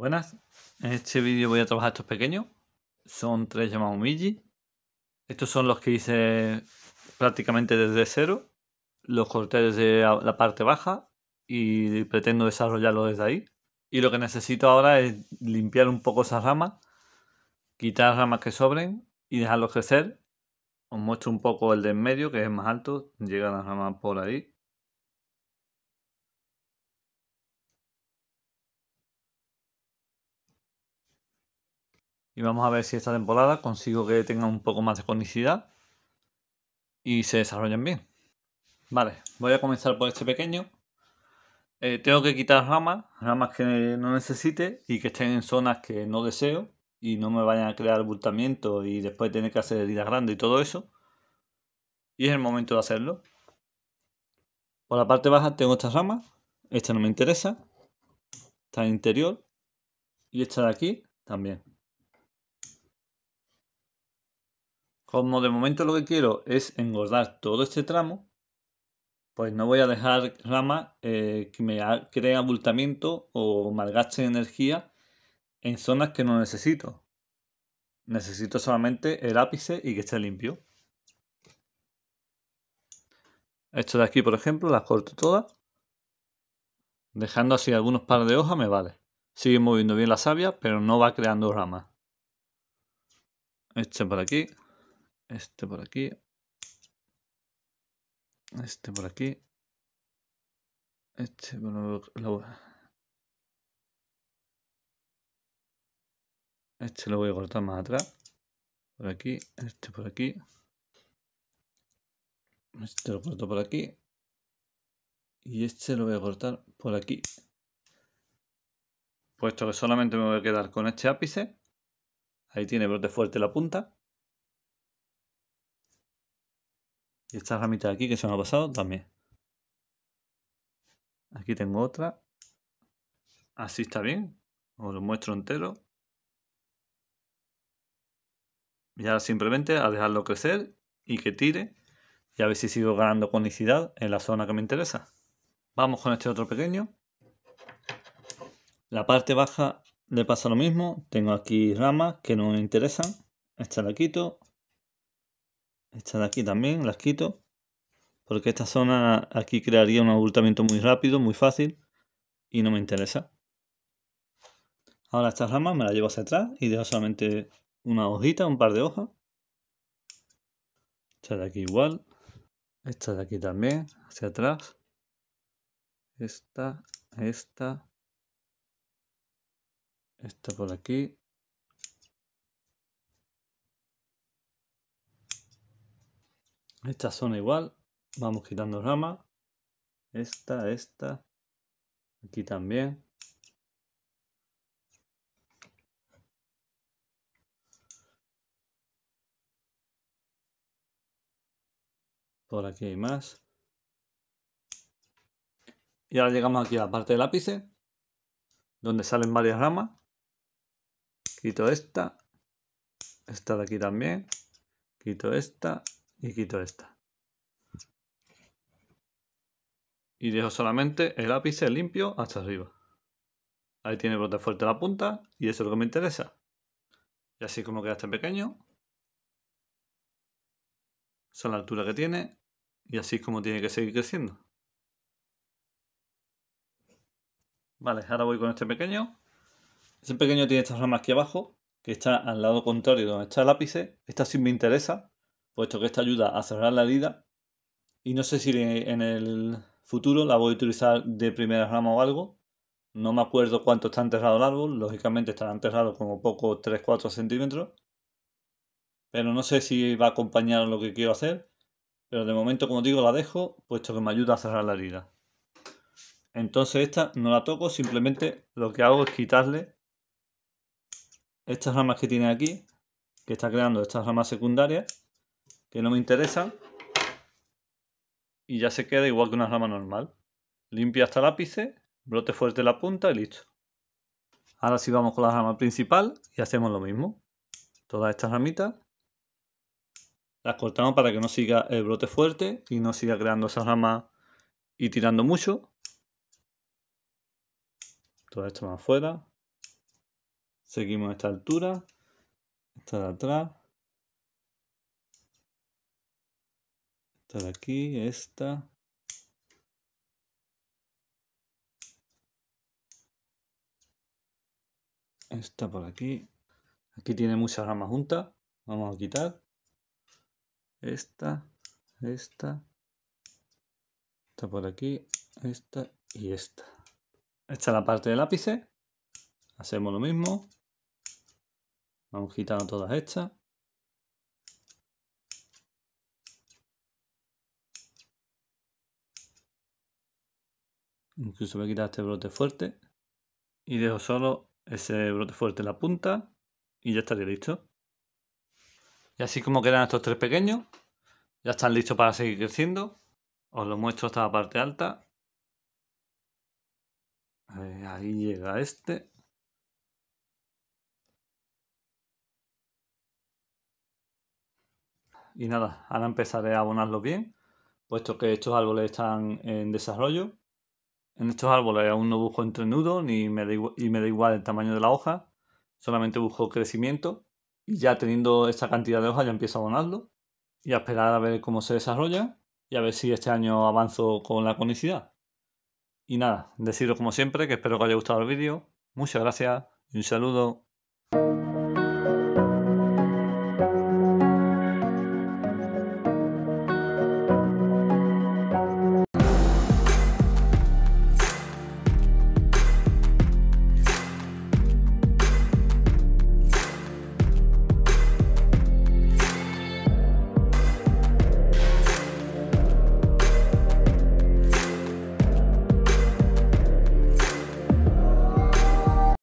Buenas, en este vídeo voy a trabajar estos pequeños. Son tres llamados Miji. Estos son los que hice prácticamente desde cero. Los corté desde la parte baja y pretendo desarrollarlo desde ahí. Y lo que necesito ahora es limpiar un poco esas ramas, quitar ramas que sobren y dejarlos crecer. Os muestro un poco el de en medio, que es más alto, llegan las ramas por ahí. Y vamos a ver si esta temporada consigo que tengan un poco más de conicidad y se desarrollen bien. Vale, voy a comenzar por este pequeño. Eh, tengo que quitar ramas, ramas que no necesite y que estén en zonas que no deseo y no me vayan a crear abultamiento y después tener que hacer heridas grandes y todo eso. Y es el momento de hacerlo. Por la parte baja tengo estas ramas, esta no me interesa, esta interior y esta de aquí también. Como de momento lo que quiero es engordar todo este tramo, pues no voy a dejar ramas eh, que me creen abultamiento o malgasten energía en zonas que no necesito. Necesito solamente el ápice y que esté limpio. Esto de aquí, por ejemplo, las corto todas. Dejando así algunos pares de hojas me vale. Sigue moviendo bien la savia, pero no va creando ramas. Este por aquí. Este por aquí. Este por aquí. Este, este lo voy a cortar más atrás. Por aquí, este por aquí. Este lo corto por aquí. Y este lo voy a cortar por aquí. Puesto que solamente me voy a quedar con este ápice. Ahí tiene brote fuerte la punta. Y esta ramita de aquí que se me ha pasado también. Aquí tengo otra. Así está bien. Os lo muestro entero. Y ahora simplemente a dejarlo crecer y que tire. Y a ver si sigo ganando conicidad en la zona que me interesa. Vamos con este otro pequeño. La parte baja le pasa lo mismo. Tengo aquí ramas que no me interesan. Esta la quito. Esta de aquí también las quito. Porque esta zona aquí crearía un abultamiento muy rápido, muy fácil. Y no me interesa. Ahora esta rama me la llevo hacia atrás y dejo solamente una hojita, un par de hojas. Esta de aquí igual. Esta de aquí también, hacia atrás. Esta, esta. Esta por aquí. Esta zona igual. Vamos quitando rama. Esta, esta. Aquí también. Por aquí hay más. Y ahora llegamos aquí a la parte del ápice, donde salen varias ramas. Quito esta, esta de aquí también, quito esta, y quito esta. Y dejo solamente el ápice limpio hasta arriba. Ahí tiene brota fuerte la punta y eso es lo que me interesa. Y así como queda este pequeño. Esa es la altura que tiene y así es como tiene que seguir creciendo. Vale, ahora voy con este pequeño. Este pequeño tiene estas ramas aquí abajo, que está al lado contrario donde está el ápice. Esta sí me interesa, puesto que esta ayuda a cerrar la herida. Y no sé si en el futuro la voy a utilizar de primera rama o algo. No me acuerdo cuánto está enterrado el árbol, lógicamente estará enterrado como poco 3-4 centímetros. Pero no sé si va a acompañar lo que quiero hacer. Pero de momento, como digo, la dejo, puesto que me ayuda a cerrar la herida. Entonces esta no la toco, simplemente lo que hago es quitarle estas ramas que tiene aquí, que está creando estas ramas secundarias que no me interesa Y ya se queda igual que una rama normal. Limpia hasta el ápice, brote fuerte la punta y listo. Ahora sí vamos con la rama principal y hacemos lo mismo. Todas estas ramitas las cortamos para que no siga el brote fuerte y no siga creando esas ramas y tirando mucho. Todo esto más afuera. Seguimos esta altura, esta de atrás. Esta de aquí, esta. Esta por aquí. Aquí tiene muchas ramas juntas. Vamos a quitar. Esta, esta. Esta por aquí, esta y esta. Esta es la parte del ápice. Hacemos lo mismo. Vamos quitando todas estas. Incluso voy a quitar este brote fuerte. Y dejo solo ese brote fuerte en la punta. Y ya estaría listo. Y así como quedan estos tres pequeños. Ya están listos para seguir creciendo. Os lo muestro hasta la parte alta. Ahí llega este. Y nada, ahora empezaré a abonarlos bien, puesto que estos árboles están en desarrollo. En estos árboles aún no busco entrenudo ni me da igual, y me da igual el tamaño de la hoja, solamente busco crecimiento y ya teniendo esta cantidad de hojas ya empiezo a abonarlo y a esperar a ver cómo se desarrolla y a ver si este año avanzo con la conicidad. Y nada, deciros como siempre que espero que os haya gustado el vídeo, muchas gracias y un saludo.